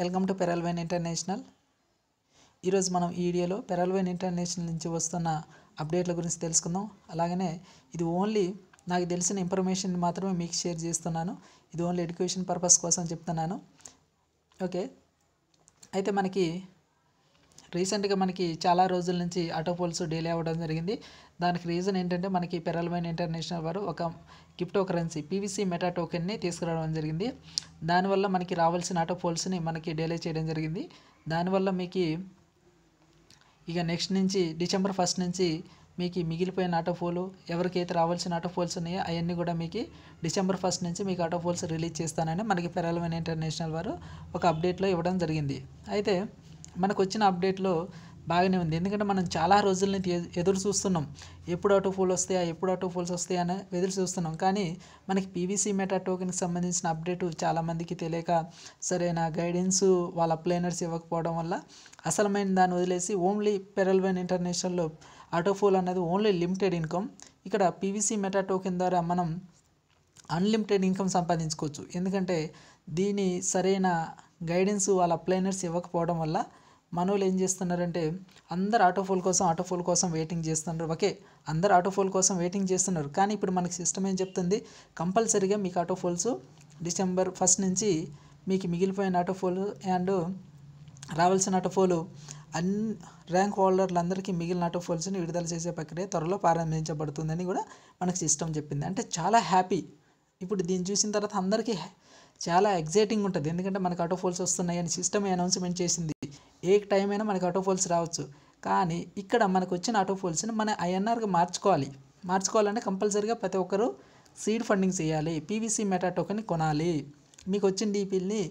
welcome to పెరల్వైన్ international ఈరోజు మనం ఈ వీడియోలో పెరల్వైన్ ఇంటర్నేషనల్ నుంచి వస్తున్న అప్డేట్ల గురించి తెలుసుకుందాం అలాగనే ఇది ఓన్లీ నాకు తెలిసిన ఇన్ఫర్మేషన్ మాత్రమే మీకు షేర్ చేస్తున్నాను ఇది ఓన్లీ ఎడ్యుకేషన్ పర్పస్ కోసం చెప్తున్నాను ఓకే అయితే మనకి రీసెంట్గా మనకి చాలా రోజుల నుంచి ఆటో పోల్స్ డిలే అవ్వడం జరిగింది దానికి రీజన్ ఏంటంటే మనకి పెరల్వైన్ ఇంటర్నేషనల్ వారు ఒక క్రిప్టో కరెన్సీ పీవీసీ మెటా టోకెన్ని తీసుకురావడం జరిగింది దానివల్ల మనకి రావాల్సిన ఆటో పోల్స్ని మనకి డిలే చేయడం జరిగింది దానివల్ల మీకు ఇక నెక్స్ట్ నుంచి డిసెంబర్ ఫస్ట్ నుంచి మీకు మిగిలిపోయిన ఆటో ఫోలు ఎవరికైతే రావాల్సిన ఆటో ఫోల్స్ ఉన్నాయో అవన్నీ కూడా మీకు డిసెంబర్ ఫస్ట్ నుంచి మీకు ఆటో ఫోల్స్ రిలీజ్ చేస్తానని మనకి పెరల్వన్ ఇంటర్నేషనల్ వారు ఒక అప్డేట్లో ఇవ్వడం జరిగింది అయితే మనకు వచ్చిన అప్డేట్లో బాగానే ఉంది ఎందుకంటే మనం చాలా రోజుల నుంచి ఎదురు చూస్తున్నాం ఎప్పుడు ఆటో ఫోల్ వస్తాయా ఎప్పుడు ఆటో ఫోల్స్ వస్తాయా అని ఎదురు చూస్తున్నాం కానీ మనకి పీవీసీ మెటా టోకెన్కి సంబంధించిన అప్డేట్ చాలామందికి తెలియక సరైన గైడెన్స్ వాళ్ళ ప్లేనర్స్ ఇవ్వకపోవడం వల్ల అసలమైన దాన్ని వదిలేసి ఓన్లీ పెరల్వెన్ ఇంటర్నేషనల్లో ఆటో ఫోల్ అనేది ఓన్లీ లిమిటెడ్ ఇన్కమ్ ఇక్కడ పీవీసీ మెటా టోకెన్ ద్వారా మనం అన్లిమిటెడ్ ఇన్కమ్ సంపాదించుకోవచ్చు ఎందుకంటే దీని సరైన గైడెన్స్ వాళ్ళ ప్లేనర్స్ ఇవ్వకపోవడం వల్ల మనోళ్ళు ఏం చేస్తున్నారంటే అందరు ఆటోఫోల్ కోసం ఆటోఫోల్ కోసం వెయిటింగ్ చేస్తున్నారు ఓకే అందరు ఆటోఫోల్ కోసం వెయిటింగ్ చేస్తున్నారు కానీ ఇప్పుడు మనకి సిస్టమ్ ఏం చెప్తుంది కంపల్సరీగా మీకు ఆటోఫోల్స్ డిసెంబర్ ఫస్ట్ నుంచి మీకు మిగిలిపోయిన ఆటోఫోల్ అండ్ రావాల్సిన ఆటోఫోలు అన్ ర్యాంక్ హోల్డర్లందరికీ మిగిలిన ఆటోఫోల్స్ని విడుదల చేసే ప్రక్రియ త్వరలో ప్రారంభించబడుతుందని కూడా మనకు సిస్టమ్ చెప్పింది అంటే చాలా హ్యాపీ ఇప్పుడు దీన్ని చూసిన తర్వాత అందరికీ చాలా ఎగ్జైటింగ్ ఉంటుంది ఎందుకంటే మనకు ఆటోఫోల్స్ వస్తున్నాయని సిస్టమ్ అనౌన్స్మెంట్ చేసింది ఏ టైం అయినా మనకి ఆటోఫాల్స్ రావచ్చు కానీ ఇక్కడ మనకు వచ్చిన ఆటోఫోల్స్ని మన ఐఎన్ఆర్గా మార్చుకోవాలి మార్చుకోవాలంటే కంపల్సరీగా ప్రతి ఒక్కరు సీడ్ ఫండింగ్ చేయాలి పీవీసీ మెటా టోకెన్ కొనాలి మీకు వచ్చిన డీపీల్ని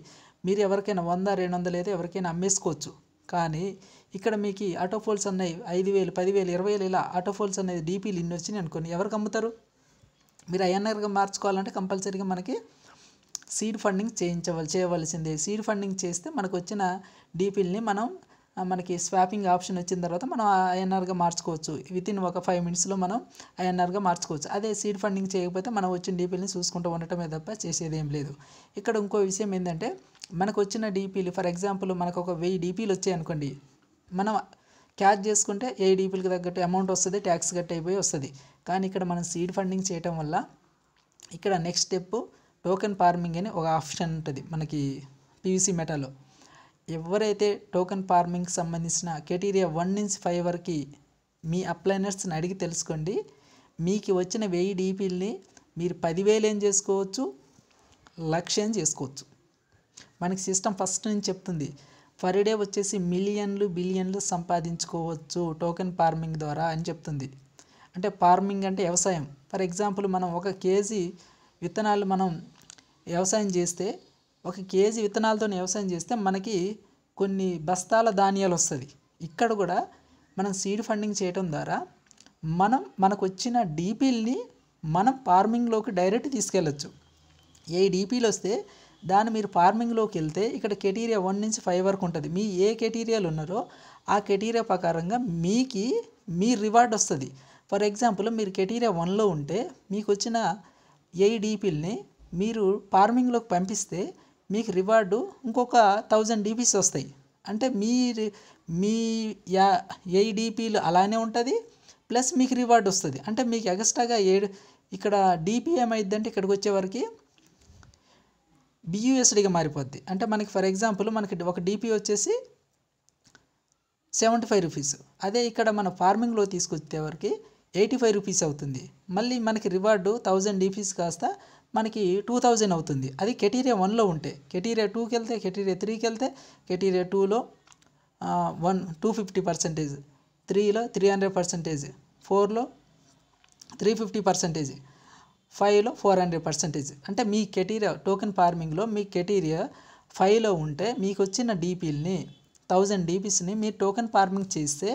మీరు ఎవరికైనా వంద రెండు వందలు అయితే ఎవరికైనా అమ్మేసుకోవచ్చు కానీ ఇక్కడ మీకు ఆటోఫోల్స్ అన్నవి ఐదు వేలు పదివేలు ఇరవై వేలు ఇలా ఆటోఫోల్స్ అనేది డీపీలు ఇన్ని వచ్చినాయి అనుకోండి ఎవరికి అమ్ముతారు మీరు ఐఎన్ఆర్గా మార్చుకోవాలంటే కంపల్సరీగా మనకి సీడ్ ఫండింగ్ చేయించవల్ చేయవలసిందే సీడ్ ఫండింగ్ చేస్తే మనకు వచ్చిన డీపీల్ని మనం మనకి స్వాపింగ్ ఆప్షన్ వచ్చిన తర్వాత మనం ఐఎన్ఆర్గా మార్చుకోవచ్చు విత్ ఇన్ ఒక ఫైవ్ మినిట్స్లో మనం ఐఎన్ఆర్గా మార్చుకోవచ్చు అదే సీడ్ ఫండింగ్ చేయకపోతే మనం వచ్చిన డీపీల్ని చూసుకుంటూ ఉండటమే తప్ప చేసేది ఏం లేదు ఇక్కడ ఇంకో విషయం ఏంటంటే మనకు వచ్చిన డీపీలు ఫర్ ఎగ్జాంపుల్ మనకు ఒక వెయ్యి డీపీలు వచ్చాయి అనుకోండి మనం క్యాచ్ చేసుకుంటే ఏ డీపీలకు తగ్గట్టు అమౌంట్ వస్తుంది ట్యాక్స్ కట్ అయిపోయి వస్తుంది కానీ ఇక్కడ మనం సీడ్ ఫండింగ్ చేయటం వల్ల ఇక్కడ నెక్స్ట్ స్టెప్ టోకెన్ ఫార్మింగ్ అని ఒక ఆప్షన్ ఉంటుంది మనకి పీవీసీ మెటాలో ఎవరైతే టోకెన్ ఫార్మింగ్కి సంబంధించిన కేటీరియా వన్ నుంచి ఫైవ్ వరకు మీ అప్లైనర్స్ని అడిగి తెలుసుకోండి మీకు వచ్చిన వెయ్యి డీపీల్ని మీరు పదివేలు ఏం చేసుకోవచ్చు లక్ష ఏం చేసుకోవచ్చు మనకి సిస్టమ్ ఫస్ట్ నుంచి చెప్తుంది ఫర్ డే వచ్చేసి మిలియన్లు బిలియన్లు సంపాదించుకోవచ్చు టోకెన్ ఫార్మింగ్ ద్వారా అని చెప్తుంది అంటే ఫార్మింగ్ అంటే వ్యవసాయం ఫర్ ఎగ్జాంపుల్ మనం ఒక కేజీ విత్తనాలు మనం వ్యవసాయం చేస్తే ఒక కేజీ విత్తనాలతో వ్యవసాయం చేస్తే మనకి కొన్ని బస్తాల ధాన్యాలు వస్తుంది ఇక్కడ కూడా మనం సీడ్ ఫండింగ్ చేయడం ద్వారా మనం మనకు వచ్చిన డీపీల్ని మనం ఫార్మింగ్లోకి డైరెక్ట్ తీసుకెళ్ళచ్చు ఏ డీపీలు వస్తే దాన్ని మీరు ఫార్మింగ్లోకి వెళ్తే ఇక్కడ కెటీరియా వన్ నుంచి ఫైవ్ వరకు ఉంటుంది మీ ఏ కెటీరియాలు ఉన్నారో ఆ కెటీరియా ప్రకారంగా మీకి మీ రివార్డ్ వస్తుంది ఫర్ ఎగ్జాంపుల్ మీరు కెటీరియా వన్లో ఉంటే మీకు వచ్చిన ఏ డీపీల్ని మీరు ఫార్మింగ్లోకి పంపిస్తే మీకు రివార్డు ఇంకొక థౌజండ్ డీపీస్ వస్తాయి అంటే మీ మీ యా ఎయి డీపీలు అలానే ఉంటుంది ప్లస్ మీకు రివార్డ్ వస్తుంది అంటే మీకు ఎక్స్ట్రాగా ఏడు ఇక్కడ డీపీ ఏమైందంటే ఇక్కడికి వచ్చేవరకు బియూఎస్డీగా మారిపోద్ది అంటే మనకి ఫర్ ఎగ్జాంపుల్ మనకి ఒక డీపీ వచ్చేసి సెవెంటీ ఫైవ్ రూపీస్ అదే ఇక్కడ మన ఫార్మింగ్లో తీసుకొచ్చేవరకు ఎయిటీ ఫైవ్ రూపీస్ అవుతుంది మళ్ళీ మనకి రివార్డు థౌజండ్ డీపీస్ కాస్త మనకి టూ థౌజండ్ అవుతుంది అది కెటీరియా వన్లో ఉంటే కెటీరియా టూకి వెళ్తే కెటీరియా త్రీకి వెళ్తే కెటీరియా టూలో వన్ టూ ఫిఫ్టీ పర్సెంటేజ్ త్రీలో త్రీ హండ్రెడ్ పర్సెంటేజ్ ఫోర్లో త్రీ ఫిఫ్టీ పర్సెంటేజ్ ఫైవ్లో ఫోర్ హండ్రెడ్ పర్సెంటేజ్ అంటే మీ కెటీరియా టోకెన్ ఫార్మింగ్లో మీ కెటీరియా ఫైవ్లో ఉంటే మీకు వచ్చిన డీపీల్ని థౌజండ్ డీపీస్ని మీరు టోకెన్ ఫార్మింగ్ చేస్తే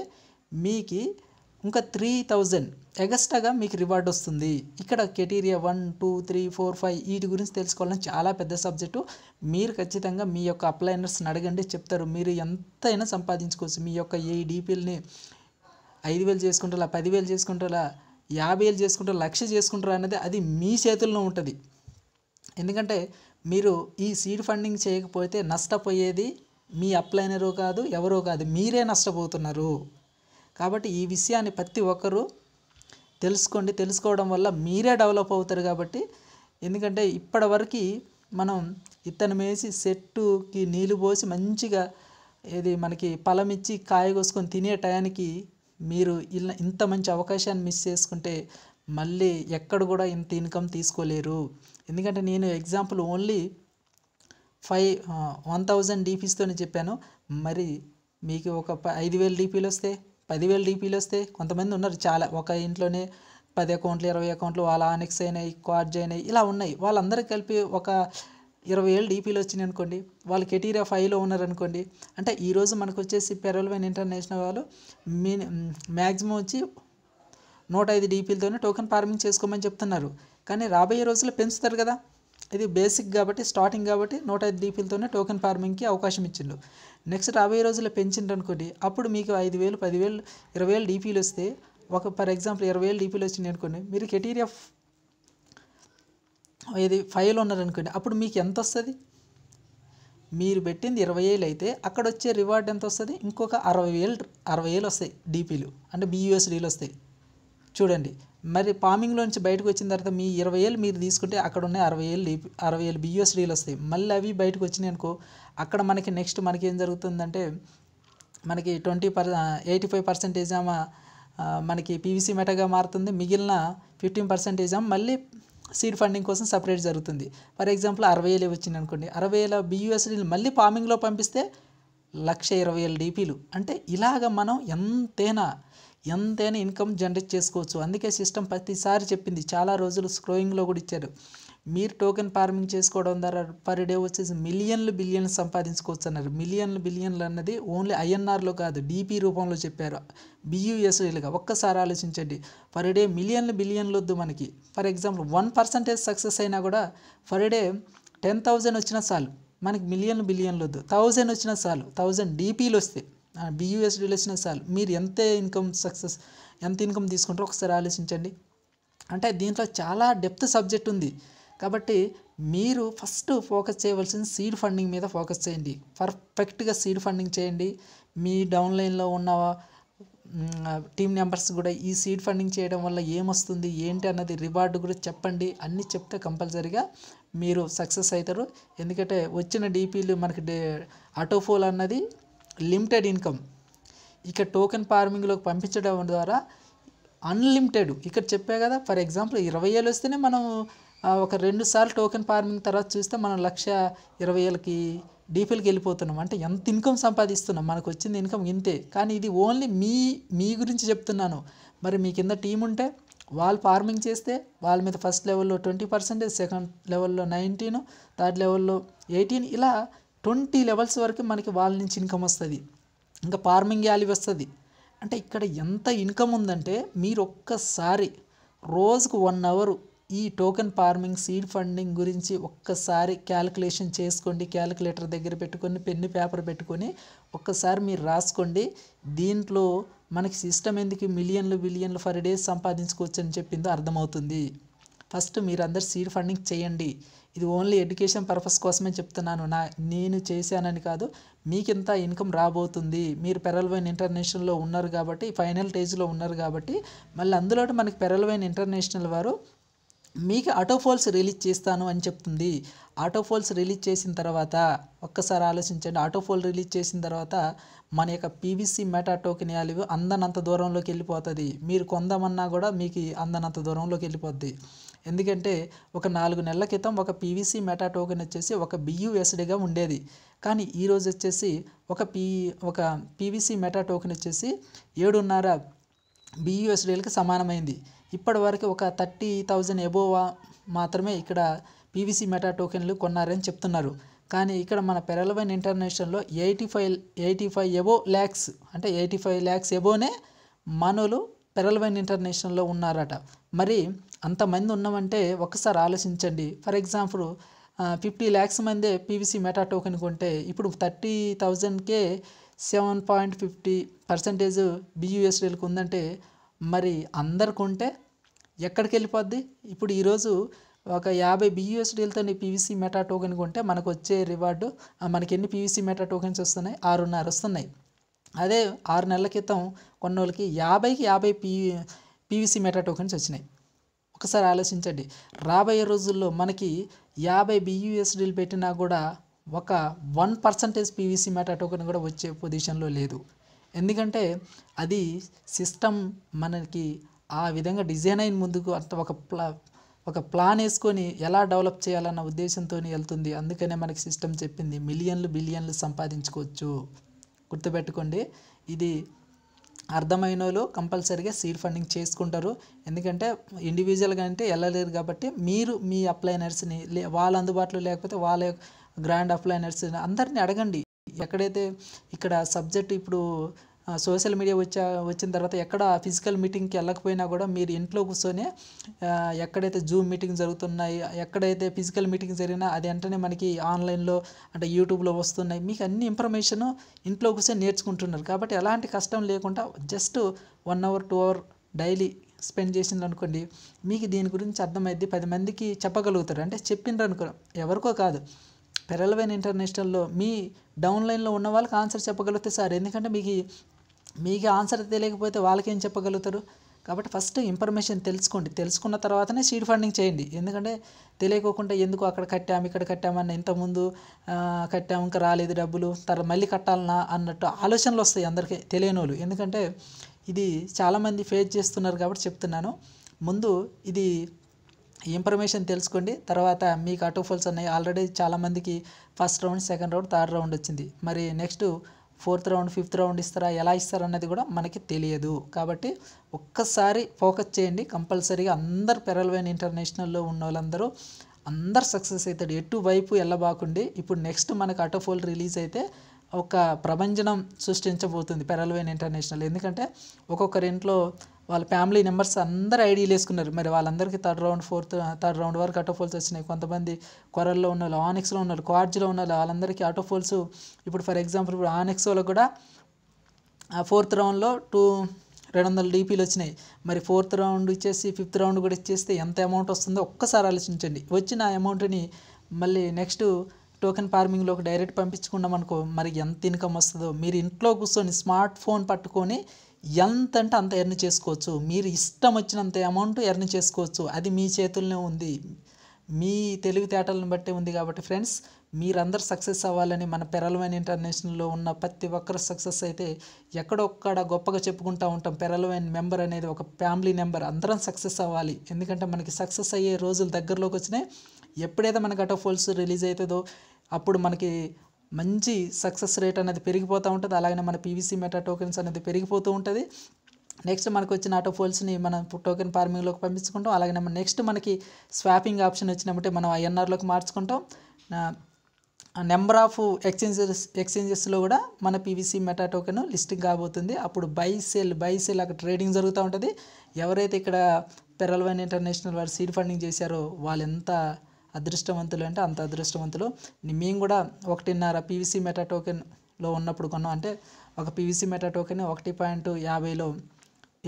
మీకు ఇంకా త్రీ థౌజండ్ ఎగస్ట్రాగా మీకు రివార్డ్ వస్తుంది ఇక్కడ criteria one two three four five వీటి గురించి తెలుసుకోవాలని చాలా పెద్ద సబ్జెక్టు మీరు ఖచ్చితంగా మీ యొక్క అప్లైనర్స్ని అడగండి చెప్తారు మీరు ఎంతైనా సంపాదించుకోవచ్చు మీ యొక్క ఏ డీపీల్ని ఐదు వేలు చేసుకుంటారా పదివేలు చేసుకుంటారా యాభై వేలు చేసుకుంటారా లక్ష చేసుకుంటారా అనేది అది మీ చేతుల్లో ఉంటుంది ఎందుకంటే మీరు ఈ సీడ్ ఫండింగ్ చేయకపోతే నష్టపోయేది మీ అప్లైనరు కాదు ఎవరో కాదు మీరే నష్టపోతున్నారు కాబట్టి ఈ విషయాన్ని ప్రతి ఒక్కరూ తెలుసుకోండి తెలుసుకోవడం వల్ల మీరే డెవలప్ అవుతారు కాబట్టి ఎందుకంటే ఇప్పటివరకు మనం ఇత్తనం వేసి చెట్టుకి నీళ్ళు పోసి మంచిగా ఇది మనకి ఫలం ఇచ్చి కాయ కోసుకొని తినే టయానికి మీరు ఇలా ఇంత మంచి అవకాశాన్ని మిస్ చేసుకుంటే మళ్ళీ ఎక్కడ కూడా ఇంత ఇన్కమ్ తీసుకోలేరు ఎందుకంటే నేను example only five one thousand డీపీస్తోనే చెప్పాను మరి మీకు ఒక ఐదు వేలు డీపీలు వస్తే పదివేలు డీపీలు వస్తే కొంతమంది ఉన్నారు చాలా ఒక ఇంట్లోనే పది అకౌంట్లు ఇరవై అకౌంట్లు వాళ్ళ ఆనిక్స్ అయినాయి క్వార్జ్ అయినాయి ఇలా ఉన్నాయి వాళ్ళందరూ కలిపి ఒక ఇరవై ఏళ్ళు డీపీలు వచ్చినాయి అనుకోండి వాళ్ళు కెటీరియా ఫైవ్లో ఉన్నారనుకోండి అంటే ఈరోజు మనకు వచ్చేసి పెరల్వైన్ ఇంటర్నేషనల్ వాళ్ళు మీ మ్యాక్సిమం వచ్చి నూట ఐదు డీపీలతోనే టోకెన్ ఫార్మింగ్ చేసుకోమని చెప్తున్నారు కానీ రాబోయే రోజుల్లో పెంచుతారు కదా ఇది బేసిక్ కాబట్టి స్టార్టింగ్ కాబట్టి నూట ఐదు డీపీలతోనే టోకెన్ ఫార్మింగ్కి అవకాశం ఇచ్చిండు నెక్స్ట్ రాబోయే రోజుల్లో పెంచిండ్రు అనుకోండి అప్పుడు మీకు ఐదు వేలు పదివేలు ఇరవై వేలు డీపీలు వస్తే ఒక ఫర్ ఎగ్జాంపుల్ ఇరవై వేలు డీపీలు వచ్చినాయి అనుకోండి మీరు కెటీరియా ఇది ఫైల్ ఉన్నారనుకోండి అప్పుడు మీకు ఎంత వస్తుంది మీరు పెట్టింది ఇరవై వేలు అయితే అక్కడ వచ్చే రివార్డ్ ఎంత వస్తుంది ఇంకొక అరవై వేలు అరవై వేలు వస్తాయి డీపీలు అంటే బీయూఎస్డీలు వస్తాయి చూడండి మరి నుంచి బయటకు వచ్చిన తర్వాత మీ ఇరవై ఏళ్ళు మీరు తీసుకుంటే అక్కడ ఉన్నాయి అరవై ఏళ్ళు అరవై ఏళ్ళు బిఎస్డీలు వస్తాయి మళ్ళీ అవి బయటకు వచ్చినాయి అనుకో అక్కడ మనకి నెక్స్ట్ మనకి ఏం జరుగుతుందంటే మనకి twenty per eighty five percentage ఆమె మనకి పీవీసీ మెటగా మారుతుంది మిగిలిన ఫిఫ్టీన్ పర్సెంటేజ్ ఆమె మళ్ళీ సీడ్ ఫండింగ్ కోసం సపరేట్ జరుగుతుంది ఫర్ ఎగ్జాంపుల్ అరవై ఏళ్ళు వచ్చింది అనుకోండి అరవై ఏళ్ళ బియుఎస్డీలు మళ్ళీ పామింగ్లో పంపిస్తే లక్ష ఇరవై ఏళ్ళు డీపీలు అంటే ఇలాగ మనం ఎంతైనా ఎంతైనా ఇన్కమ్ జనరేట్ చేసుకోవచ్చు అందుకే సిస్టమ్ ప్రతిసారి చెప్పింది చాలా రోజులు స్క్రోయింగ్లో కూడా ఇచ్చారు మీరు టోకెన్ ఫార్మింగ్ చేసుకోవడం ద్వారా పర్ డే వచ్చేసి మిలియన్లు బిలియన్లు సంపాదించుకోవచ్చు అన్నారు మిలియన్లు బిలియన్లు అన్నది ఓన్లీ ఐఎన్ఆర్లో కాదు బీపీ రూపంలో చెప్పారు బియుఎస్ఏలుగా ఒక్కసారి ఆలోచించండి పర్ డే మిలియన్లు బిలియన్లు వద్దు మనకి for example one percentage success అయినా కూడా పర్ డే టెన్ థౌజండ్ వచ్చినా చాలు మనకి మిలియన్లు బిలియన్లు వద్దు థౌజండ్ వచ్చినా చాలు థౌజండ్ డీపీలు వస్తాయి బీయూఎస్ రిలేషన్ చాలు మీరు ఎంత ఇన్కమ్ సక్సెస్ ఎంత ఇన్కమ్ తీసుకుంటారో ఒకసారి ఆలోచించండి అంటే దీంట్లో చాలా డెప్త్ సబ్జెక్ట్ ఉంది కాబట్టి మీరు ఫస్ట్ ఫోకస్ చేయవలసింది సీడ్ ఫండింగ్ మీద ఫోకస్ చేయండి పర్ఫెక్ట్గా సీడ్ ఫండింగ్ చేయండి మీ డౌన్లైన్లో ఉన్న టీం మెంబర్స్ కూడా ఈ సీడ్ ఫండింగ్ చేయడం వల్ల ఏమొస్తుంది ఏంటి అన్నది రివార్డ్ కూడా చెప్పండి అన్నీ చెప్తే కంపల్సరీగా మీరు సక్సెస్ అవుతారు ఎందుకంటే వచ్చిన డీపీలు మనకి ఆటోఫోల్ అన్నది లిమిటెడ్ ఇన్కమ్ ఇక టోకెన్ ఫార్మింగ్లోకి పంపించడం ద్వారా అన్లిమిటెడ్ ఇక్కడ చెప్పే కదా ఫర్ ఎగ్జాంపుల్ ఇరవై ఏళ్ళు వస్తేనే మనం ఒక రెండు సార్లు టోకెన్ ఫార్మింగ్ తర్వాత చూస్తే మనం లక్ష ఇరవై ఏళ్ళకి డీపీఎల్కి వెళ్ళిపోతున్నాం అంటే ఎంత ఇన్కమ్ సంపాదిస్తున్నాం మనకు వచ్చింది ఇన్కమ్ ఇంతే కానీ ఇది ఓన్లీ మీ మీ గురించి చెప్తున్నాను మరి మీ కింద టీం ఉంటే వాళ్ళు ఫార్మింగ్ చేస్తే వాళ్ళ మీద ఫస్ట్ లెవెల్లో ట్వంటీ పర్సెంటేజ్ సెకండ్ లెవెల్లో నైన్టీన్ థర్డ్ లెవెల్లో ఎయిటీన్ ఇలా ట్వంటీ లెవెల్స్ వరకు మనకి వాళ్ళ నుంచి ఇన్కమ్ వస్తుంది ఇంకా ఫార్మింగ్ యాలి వస్తుంది అంటే ఇక్కడ ఎంత ఇన్కమ్ ఉందంటే మీరు ఒక్కసారి రోజుకు వన్ అవరు ఈ టోకెన్ ఫార్మింగ్ సీడ్ ఫండింగ్ గురించి ఒక్కసారి క్యాలిక్యులేషన్ చేసుకోండి క్యాలిక్యులేటర్ దగ్గర పెట్టుకొని పెన్ను పేపర్ పెట్టుకొని ఒక్కసారి మీరు రాసుకోండి దీంట్లో మనకి సిస్టమ్ ఎందుకు మిలియన్లు బిలియన్లు ఫర్ డేస్ సంపాదించుకోవచ్చు అని చెప్పిందో అర్థమవుతుంది ఫస్ట్ మీరందరు సీడ్ ఫండింగ్ చేయండి ఇది ఓన్లీ ఎడ్యుకేషన్ పర్పస్ కోసమే చెప్తున్నాను నా నేను చేశానని కాదు మీకు ఇంత ఇన్కమ్ రాబోతుంది మీరు పెరల్వైన్ ఇంటర్నేషనల్లో ఉన్నారు కాబట్టి ఫైనల్ స్టేజ్లో ఉన్నారు కాబట్టి మళ్ళీ అందులో మనకి పెరల్వైన్ ఇంటర్నేషనల్ వారు మీకు ఆటోఫాల్స్ రిలీజ్ చేస్తాను అని చెప్తుంది ఆటోఫాల్స్ రిలీజ్ చేసిన తర్వాత ఒక్కసారి ఆలోచించండి ఆటోఫాల్ రిలీజ్ చేసిన తర్వాత మన యొక్క పీవీసీ మెటా టోకెన్ యాలివ్ అందనంత దూరంలోకి వెళ్ళిపోతుంది మీరు కొందామన్నా కూడా మీకు అందనంత దూరంలోకి వెళ్ళిపోద్ది ఎందుకంటే ఒక నాలుగు నెలల క్రితం ఒక పీవీసీ మెటా టోకెన్ వచ్చేసి ఒక బియుఎస్డిగా ఉండేది కానీ ఈరోజు వచ్చేసి ఒక పీ ఒక పీవీసీ మెటా టోకెన్ వచ్చేసి ఏడున్నర బియుఎస్డీలకు సమానమైంది ఇప్పటి వరకు ఒక థర్టీ థౌజండ్ ఎబోవా మాత్రమే ఇక్కడ పీవీసీ మెటా టోకెన్లు కొన్నారని చెప్తున్నారు కానీ ఇక్కడ మన పెరలవైన్ ఇంటర్నేషనల్లో eighty five eighty five above lakhs అంటే ఎయిటీ ఫైవ్ ల్యాక్స్ ఎబోనే మనోలు పెరలవైన్ ఇంటర్నేషనల్లో ఉన్నారట మరి అంతమంది ఉన్నామంటే ఒక్కసారి ఆలోచించండి ఫర్ ఎగ్జాంపుల్ ఫిఫ్టీ ల్యాక్స్ మందే పీవీసీ మెటా టోకెన్ కొంటే ఇప్పుడు థర్టీ థౌజండ్కే సెవెన్ పాయింట్ ఫిఫ్టీ పర్సంటేజ్ బియుఎస్డీలకు ఉందంటే మరి అందరు కొంటే ఎక్కడికి వెళ్ళిపోద్ది ఇప్పుడు ఈరోజు ఒక యాభై బియుఎస్డీలతో పీవీసీ మెటా టోకెన్ కొంటే మనకు వచ్చే రివార్డు మనకి ఎన్ని పీవీసీ మెటా టోకెన్స్ వస్తున్నాయి ఆరున్నర వస్తున్నాయి అదే ఆరు నెలల క్రితం కొన్నోళ్ళకి యాభైకి యాభై పీ పీవీసీ మెటా టోకెన్స్ వచ్చినాయి ఒకసారి ఆలోచించండి రాబోయే రోజుల్లో మనకి యాభై బియుఎస్డీలు పెట్టినా కూడా ఒక one percentage PVC meta token కూడా వచ్చే పొజిషన్లో లేదు ఎందుకంటే అది సిస్టమ్ మనకి ఆ విధంగా డిజైన్ అయిన ముందుకు అంత ఒక ప్లా ఒక ప్లాన్ వేసుకొని ఎలా డెవలప్ చేయాలన్న ఉద్దేశంతో వెళ్తుంది అందుకనే మనకి సిస్టమ్ చెప్పింది మిలియన్లు బిలియన్లు సంపాదించుకోవచ్చు గుర్తుపెట్టుకోండి ఇది అర్థమైన వాళ్ళు కంపల్సరీగా సీడ్ ఫండింగ్ చేసుకుంటారు ఎందుకంటే ఇండివిజువల్గా అంటే వెళ్ళలేరు కాబట్టి మీరు మీ అప్లైనర్స్ని లే వాళ్ళ అందుబాటులో లేకపోతే వాళ్ళ గ్రాండ్ అప్లైనర్స్ అందరిని అడగండి ఎక్కడైతే ఇక్కడ సబ్జెక్ట్ ఇప్పుడు సోషల్ మీడియా వచ్చా వచ్చిన తర్వాత ఎక్కడ ఫిజికల్ మీటింగ్కి వెళ్ళకపోయినా కూడా మీరు ఇంట్లో కూర్చొని ఎక్కడైతే జూమ్ మీటింగ్ జరుగుతున్నాయి ఎక్కడైతే ఫిజికల్ మీటింగ్ జరిగినా అది వెంటనే మనకి ఆన్లైన్లో అంటే యూట్యూబ్లో వస్తున్నాయి మీకు అన్ని ఇన్ఫర్మేషన్ ఇంట్లో కూర్చొని నేర్చుకుంటున్నారు కాబట్టి ఎలాంటి కష్టం లేకుండా just one hour two hour daily spend చేసింది అనుకోండి మీకు దీని గురించి అర్థమైద్ది పది మందికి చెప్పగలుగుతారు అంటే చెప్పిండ్రు అనుకో ఎవరికో కాదు పెరలవైన ఇంటర్నేషనల్లో మీ డౌన్లైన్లో ఉన్న వాళ్ళకి ఆన్సర్ చెప్పగలిగితే సార్ ఎందుకంటే మీకు మీకు ఆన్సర్ తెలియకపోతే వాళ్ళకేం చెప్పగలుగుతారు కాబట్టి ఫస్ట్ ఇన్ఫర్మేషన్ తెలుసుకోండి తెలుసుకున్న తర్వాతనే సీడ్ ఫండింగ్ చేయండి ఎందుకంటే తెలియకోకుండా ఎందుకు అక్కడ కట్టాము ఇక్కడ కట్టామన్నా ఇంతకుముందు కట్టాము ఇంకా రాలేదు డబ్బులు తర్వాత మళ్ళీ కట్టాలన్నా అన్నట్టు ఆలోచనలు వస్తాయి అందరికీ తెలియని వాళ్ళు ఎందుకంటే ఇది చాలామంది ఫేస్ చేస్తున్నారు కాబట్టి చెప్తున్నాను ముందు ఇది ఇన్ఫర్మేషన్ తెలుసుకోండి తర్వాత మీకు అటోఫాల్స్ ఉన్నాయి ఆల్రెడీ చాలామందికి first round second round third round వచ్చింది మరి next fourth round fifth round ఇస్తారా ఎలా ఇస్తారన్నది కూడా మనకి తెలియదు కాబట్టి ఒక్కసారి ఫోకస్ చేయండి కంపల్సరీగా అందరు పెరల్వైన్ ఇంటర్నేషనల్లో ఉన్న వాళ్ళందరూ అందరు సక్సెస్ అవుతాడు ఎటు వైపు వెళ్ళబాకుండి ఇప్పుడు నెక్స్ట్ మనకు అటోఫోల్ రిలీజ్ అయితే ఒక ప్రభంజనం సృష్టించబోతుంది పెరల్వైన్ ఇంటర్నేషనల్ ఎందుకంటే ఒక్కొక్కరింట్లో వాళ్ళ ఫ్యామిలీ మెంబర్స్ అందరు ఐడీలు వేసుకున్నారు మరి వాళ్ళందరికీ third round fourth third round వరకు ఆటో ఫోల్స్ వచ్చినాయి కొంతమంది కొరల్లో ఉన్న వాళ్ళు ఆనెక్స్లో ఉన్నారు క్వార్జ్లో ఉన్నారు వాళ్ళందరికీ ఆటో ఫోల్స్ ఇప్పుడు ఫర్ ఎగ్జాంపుల్ ఇప్పుడు ఆనెక్స్ వాళ్ళకి కూడా ఫోర్త్ రౌండ్లో టూ రెండు వందల డీపీలు వచ్చినాయి మరి ఫోర్త్ రౌండ్ ఇచ్చేసి ఫిఫ్త్ రౌండ్ కూడా ఇచ్చేస్తే ఎంత అమౌంట్ వస్తుందో ఒక్కసారి ఆలోచించండి వచ్చిన అమౌంట్ని మళ్ళీ నెక్స్ట్ టోకెన్ ఫార్మింగ్లో ఒక డైరెక్ట్ పంపించుకున్నాం అనుకో మరి ఎంత ఇన్కమ్ వస్తుందో మీరు ఇంట్లో కూర్చొని స్మార్ట్ ఫోన్ పట్టుకొని ఎంత అంటే అంత ఎర్న్ చేసుకోవచ్చు మీరు ఇష్టం వచ్చినంత అమౌంట్ ఎర్న్ చేసుకోవచ్చు అది మీ చేతుల్లోనే ఉంది మీ తెలివితేటలను బట్టి ఉంది కాబట్టి ఫ్రెండ్స్ మీరందరు సక్సెస్ అవ్వాలని మన పెరల్వైన్ ఇంటర్నేషనల్లో ఉన్న ప్రతి ఒక్కరు సక్సెస్ అయితే ఎక్కడొక్కడ గొప్పగా చెప్పుకుంటూ ఉంటాం పెరల్వైన్ మెంబర్ అనేది ఒక ఫ్యామిలీ మెంబర్ అందరం సక్సెస్ అవ్వాలి ఎందుకంటే మనకి సక్సెస్ అయ్యే రోజులు దగ్గరలోకి వచ్చినాయి ఎప్పుడైతే మనకి ఫోల్స్ రిలీజ్ అవుతుందో అప్పుడు మనకి మంచి సక్సెస్ రేట్ అనేది పెరిగిపోతూ ఉంటుంది అలాగే మన పీవీసీ మెటా టోకెన్స్ అనేది పెరిగిపోతూ ఉంటుంది నెక్స్ట్ మనకు వచ్చిన ఫోల్స్ని మనం టోకెన్ ఫార్మింగ్లోకి పంపించుకుంటాం అలాగే నెక్స్ట్ మనకి స్వాపింగ్ ఆప్షన్ వచ్చినప్పుడు మనం ఐఎన్ఆర్లోకి మార్చుకుంటాం నెంబర్ ఆఫ్ ఎక్స్చేంజెస్ ఎక్స్చేంజెస్లో కూడా మన పీవీసీ మెటా టోకెన్ లిస్టింగ్ కాబోతుంది అప్పుడు బై సేల్ బై సేల్ అక్కడ ట్రేడింగ్ జరుగుతూ ఉంటుంది ఎవరైతే ఇక్కడ పెరల్వైన్ ఇంటర్నేషనల్ వారు సీడ్ ఫండింగ్ చేశారో వాళ్ళు ఎంత అదృష్టవంతులు అంటే అంత అదృష్టవంతులు మేము కూడా ఒకటిన్నర పీవీసీ మెటా టోకెన్లో ఉన్నప్పుడు కొన్నాం అంటే ఒక పీవీసీ మెటా టోకెన్ ఒకటి పాయింట్ యాభైలో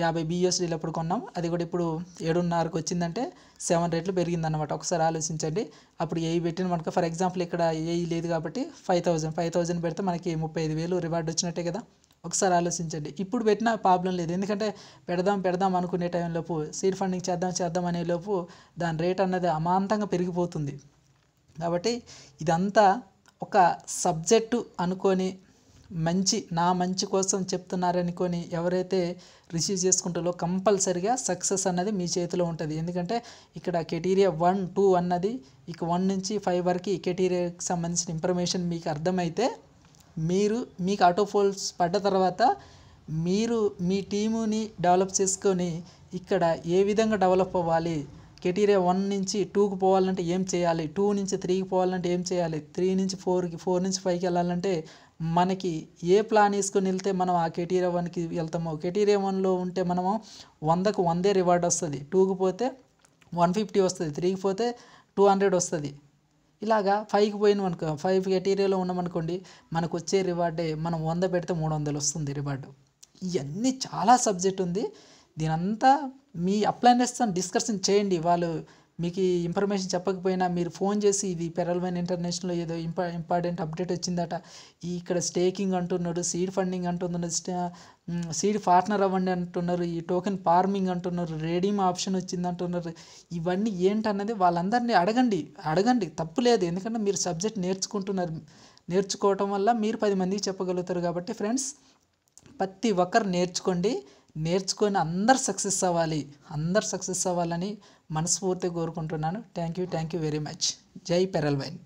యాభై బిఎస్డీలు ఎప్పుడు కొన్నాం అది కూడా ఇప్పుడు ఏడున్నరకు వచ్చిందంటే సెవెన్ రేట్లు పెరిగిందనమాట ఒకసారి ఆలోచించండి అప్పుడు ఏ పెట్టిన మనకు ఫర్ ఎగ్జాంపుల్ ఇక్కడ ఏ లేదు కాబట్టి ఫైవ్ థౌజండ్ ఫైవ్ థౌజండ్ పెడితే మనకి ముప్పై ఐదు వేలు రివార్డ్ వచ్చినట్టే కదా ఒకసారి ఆలోచించండి ఇప్పుడు పెట్టినా ప్రాబ్లం లేదు ఎందుకంటే పెడదాం పెడదాం అనుకునే టైంలోపు సీడ్ ఫండింగ్ చేద్దాం చేద్దాం అనే లోపు దాని రేట్ అన్నది అమాంతంగా పెరిగిపోతుంది కాబట్టి ఇదంతా ఒక సబ్జెక్టు అనుకొని మంచి నా మంచి కోసం చెప్తున్నారనుకొని ఎవరైతే రిసీవ్ చేసుకుంటారో కంపల్సరిగా సక్సెస్ అన్నది మీ చేతిలో ఉంటుంది ఎందుకంటే ఇక్కడ కెటీరియా వన్ టూ అన్నది ఇక వన్ నుంచి ఫైవ్ వరకు కెటీరియాకి సంబంధించిన ఇన్ఫర్మేషన్ మీకు అర్థమైతే మీరు మీకు ఆటో ఫోల్స్ పడ్డ తర్వాత మీరు మీ టీముని డెవలప్ చేసుకొని ఇక్కడ ఏ విధంగా డెవలప్ అవ్వాలి కెటీరియా వన్ నుంచి టూకి పోవాలంటే ఏం చేయాలి టూ నుంచి త్రీకి పోవాలంటే ఏం చేయాలి త్రీ నుంచి ఫోర్కి ఫోర్ నుంచి ఫైవ్కి వెళ్ళాలంటే మనకి ఏ ప్లాన్ వేసుకొని వెళ్తే మనం ఆ కెటీరియా వన్కి వెళ్తామో కెటీరియా వన్లో ఉంటే మనము వందకు వందే రివార్డ్ వస్తుంది టూకి పోతే వన్ ఫిఫ్టీ వస్తుంది త్రీకి పోతే టూ హండ్రెడ్ వస్తుంది ఇలాగా ఫైవ్కి పోయినాం అనుకో ఫైవ్ కెటీరియాలో ఉన్నామనుకోండి మనకు వచ్చే రివార్డే మనం వంద పెడితే మూడు వందలు వస్తుంది రివార్డు ఇవన్నీ చాలా సబ్జెక్ట్ ఉంది దీనంతా మీ అప్లైనర్స్తో డిస్కషన్ చేయండి వాళ్ళు మీకు ఈ ఇన్ఫర్మేషన్ చెప్పకపోయినా మీరు ఫోన్ చేసి ఇది పెరల్వైన్ ఇంటర్నేషనల్ ఏదో ఇంపా ఇంపార్టెంట్ అప్డేట్ వచ్చిందట ఈ ఇక్కడ స్టేకింగ్ అంటున్నాడు సీడ్ ఫండింగ్ అంటున్నాడు సీడ్ పార్ట్నర్ అవ్వండి అంటున్నారు ఈ టోకెన్ ఫార్మింగ్ అంటున్నారు రేడియం ఆప్షన్ వచ్చింది అంటున్నారు ఇవన్నీ ఏంటన్నది వాళ్ళందరినీ అడగండి అడగండి తప్పు లేదు ఎందుకంటే మీరు సబ్జెక్ట్ నేర్చుకుంటున్నారు నేర్చుకోవటం వల్ల మీరు పది మందికి చెప్పగలుగుతారు కాబట్టి ఫ్రెండ్స్ ప్రతి ఒక్కరు నేర్చుకోండి నేర్చుకొని అందరు సక్సెస్ అవ్వాలి అందరు సక్సెస్ అవ్వాలని మనస్ఫూర్తిగా కోరుకుంటున్నాను thank you thank you very much జై పెరల్వైన్